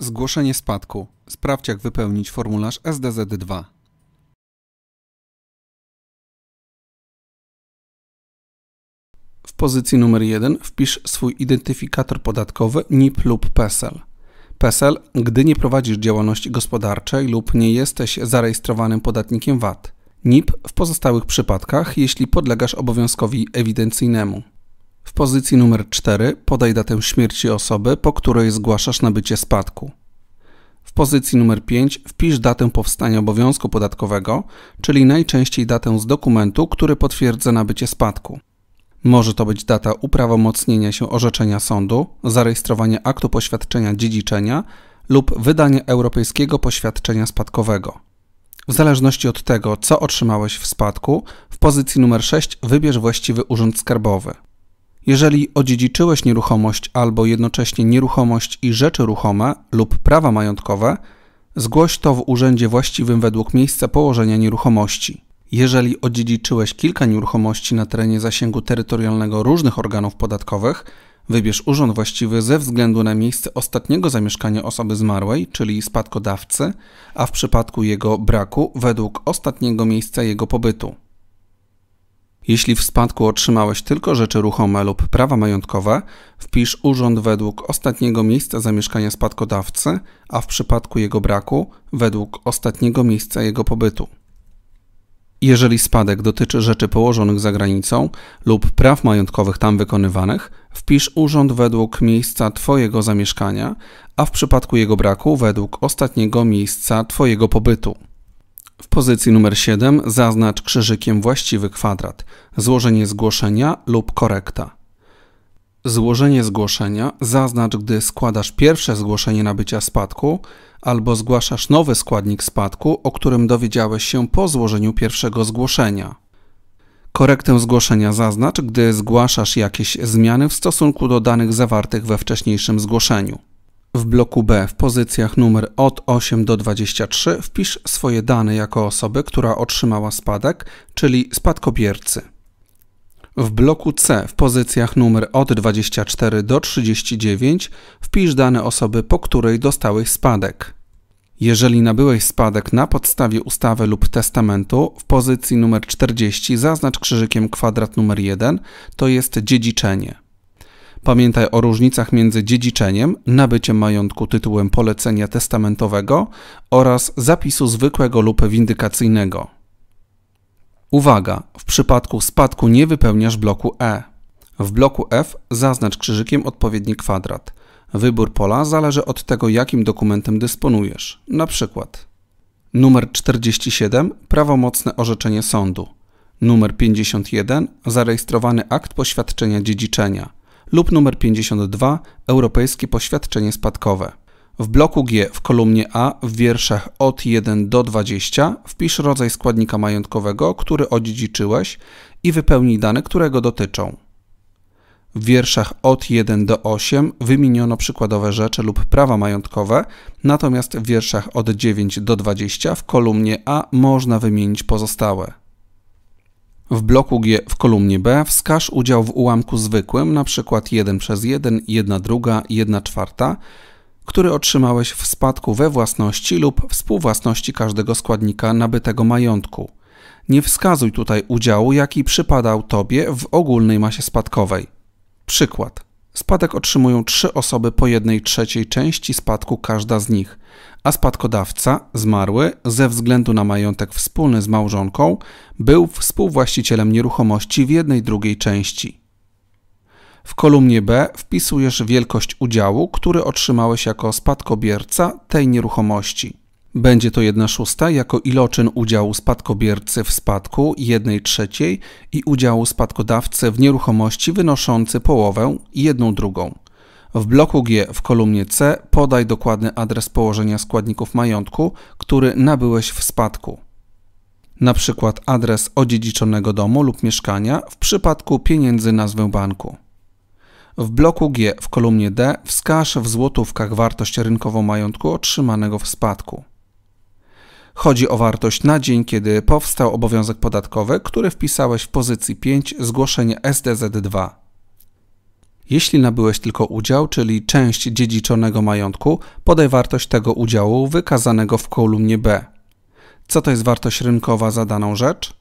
Zgłoszenie spadku. Sprawdź jak wypełnić formularz SDZ2. W pozycji numer 1 wpisz swój identyfikator podatkowy NIP lub PESEL. PESEL, gdy nie prowadzisz działalności gospodarczej lub nie jesteś zarejestrowanym podatnikiem VAT. NIP w pozostałych przypadkach, jeśli podlegasz obowiązkowi ewidencyjnemu. W pozycji numer 4 podaj datę śmierci osoby, po której zgłaszasz nabycie spadku. W pozycji numer 5 wpisz datę powstania obowiązku podatkowego, czyli najczęściej datę z dokumentu, który potwierdza nabycie spadku. Może to być data uprawomocnienia się orzeczenia sądu, zarejestrowania aktu poświadczenia dziedziczenia lub wydanie europejskiego poświadczenia spadkowego. W zależności od tego, co otrzymałeś w spadku, w pozycji numer 6 wybierz właściwy urząd skarbowy. Jeżeli odziedziczyłeś nieruchomość albo jednocześnie nieruchomość i rzeczy ruchome lub prawa majątkowe, zgłoś to w urzędzie właściwym według miejsca położenia nieruchomości. Jeżeli odziedziczyłeś kilka nieruchomości na terenie zasięgu terytorialnego różnych organów podatkowych, wybierz urząd właściwy ze względu na miejsce ostatniego zamieszkania osoby zmarłej, czyli spadkodawcy, a w przypadku jego braku według ostatniego miejsca jego pobytu. Jeśli w spadku otrzymałeś tylko rzeczy ruchome lub prawa majątkowe, wpisz urząd według ostatniego miejsca zamieszkania spadkodawcy, a w przypadku jego braku według ostatniego miejsca jego pobytu. Jeżeli spadek dotyczy rzeczy położonych za granicą lub praw majątkowych tam wykonywanych, wpisz urząd według miejsca Twojego zamieszkania, a w przypadku jego braku według ostatniego miejsca Twojego pobytu. W pozycji numer 7 zaznacz krzyżykiem właściwy kwadrat, złożenie zgłoszenia lub korekta. Złożenie zgłoszenia zaznacz, gdy składasz pierwsze zgłoszenie nabycia spadku albo zgłaszasz nowy składnik spadku, o którym dowiedziałeś się po złożeniu pierwszego zgłoszenia. Korektę zgłoszenia zaznacz, gdy zgłaszasz jakieś zmiany w stosunku do danych zawartych we wcześniejszym zgłoszeniu. W bloku B w pozycjach numer od 8 do 23 wpisz swoje dane jako osoby, która otrzymała spadek, czyli spadkobiercy. W bloku C w pozycjach numer od 24 do 39 wpisz dane osoby, po której dostałeś spadek. Jeżeli nabyłeś spadek na podstawie ustawy lub testamentu, w pozycji numer 40 zaznacz krzyżykiem kwadrat numer 1, to jest dziedziczenie. Pamiętaj o różnicach między dziedziczeniem, nabyciem majątku tytułem polecenia testamentowego oraz zapisu zwykłego lub windykacyjnego. Uwaga! W przypadku spadku nie wypełniasz bloku E. W bloku F zaznacz krzyżykiem odpowiedni kwadrat. Wybór pola zależy od tego, jakim dokumentem dysponujesz, na przykład numer 47 prawomocne orzeczenie sądu, numer 51 zarejestrowany akt poświadczenia dziedziczenia – lub numer 52 Europejskie Poświadczenie Spadkowe. W bloku G w kolumnie A w wierszach od 1 do 20 wpisz rodzaj składnika majątkowego, który odziedziczyłeś i wypełnij dane, które go dotyczą. W wierszach od 1 do 8 wymieniono przykładowe rzeczy lub prawa majątkowe, natomiast w wierszach od 9 do 20 w kolumnie A można wymienić pozostałe. W bloku G w kolumnie B wskaż udział w ułamku zwykłym, np. 1 przez 1, 1 druga, 1 czwarta, który otrzymałeś w spadku we własności lub współwłasności każdego składnika nabytego majątku. Nie wskazuj tutaj udziału, jaki przypadał Tobie w ogólnej masie spadkowej. Przykład. Spadek otrzymują trzy osoby po jednej trzeciej części spadku każda z nich, a spadkodawca, zmarły, ze względu na majątek wspólny z małżonką, był współwłaścicielem nieruchomości w jednej drugiej części. W kolumnie B wpisujesz wielkość udziału, który otrzymałeś jako spadkobierca tej nieruchomości. Będzie to 1 szósta jako iloczyn udziału spadkobiercy w spadku 1 trzeciej i udziału spadkodawcy w nieruchomości wynoszący połowę 1 drugą. W bloku G w kolumnie C podaj dokładny adres położenia składników majątku, który nabyłeś w spadku. Na przykład adres odziedziczonego domu lub mieszkania w przypadku pieniędzy nazwę banku. W bloku G w kolumnie D wskaż w złotówkach wartość rynkową majątku otrzymanego w spadku. Chodzi o wartość na dzień, kiedy powstał obowiązek podatkowy, który wpisałeś w pozycji 5 zgłoszenie SDZ2. Jeśli nabyłeś tylko udział, czyli część dziedziczonego majątku, podaj wartość tego udziału wykazanego w kolumnie B. Co to jest wartość rynkowa za daną rzecz?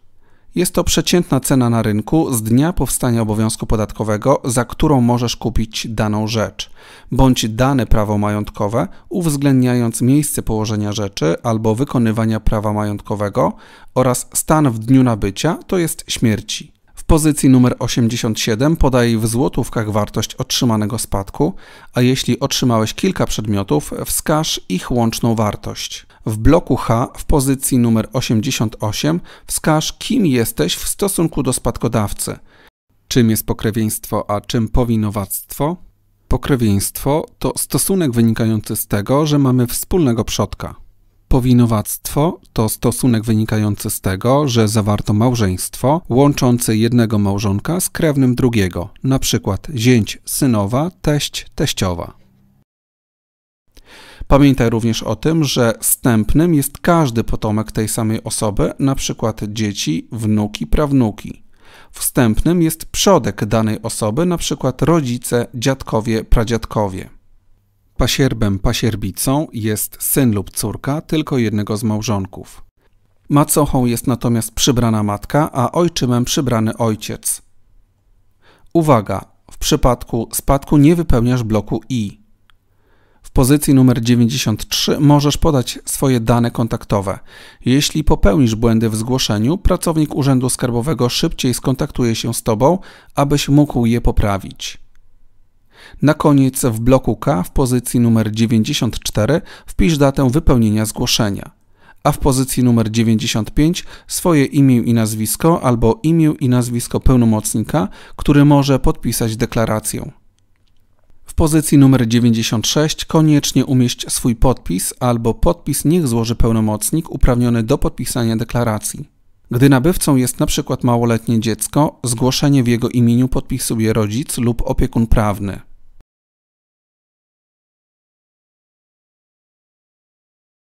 Jest to przeciętna cena na rynku z dnia powstania obowiązku podatkowego, za którą możesz kupić daną rzecz, bądź dane prawo majątkowe, uwzględniając miejsce położenia rzeczy albo wykonywania prawa majątkowego oraz stan w dniu nabycia, to jest śmierci. W pozycji numer 87 podaj w złotówkach wartość otrzymanego spadku, a jeśli otrzymałeś kilka przedmiotów, wskaż ich łączną wartość. W bloku H w pozycji numer 88 wskaż, kim jesteś w stosunku do spadkodawcy. Czym jest pokrewieństwo, a czym powinowactwo? Pokrewieństwo to stosunek wynikający z tego, że mamy wspólnego przodka. Powinowactwo to stosunek wynikający z tego, że zawarto małżeństwo łączące jednego małżonka z krewnym drugiego, np. zięć synowa, teść teściowa. Pamiętaj również o tym, że stępnym jest każdy potomek tej samej osoby, np. dzieci, wnuki, prawnuki. Wstępnym jest przodek danej osoby, np. rodzice, dziadkowie, pradziadkowie. Pasierbem, pasierbicą jest syn lub córka tylko jednego z małżonków. Macochą jest natomiast przybrana matka, a ojczymem przybrany ojciec. Uwaga! W przypadku spadku nie wypełniasz bloku i pozycji numer 93 możesz podać swoje dane kontaktowe. Jeśli popełnisz błędy w zgłoszeniu, pracownik Urzędu Skarbowego szybciej skontaktuje się z Tobą, abyś mógł je poprawić. Na koniec w bloku K w pozycji numer 94 wpisz datę wypełnienia zgłoszenia, a w pozycji numer 95 swoje imię i nazwisko albo imię i nazwisko pełnomocnika, który może podpisać deklarację pozycji numer 96 koniecznie umieść swój podpis albo podpis niech złoży pełnomocnik uprawniony do podpisania deklaracji. Gdy nabywcą jest np. małoletnie dziecko, zgłoszenie w jego imieniu podpisuje rodzic lub opiekun prawny.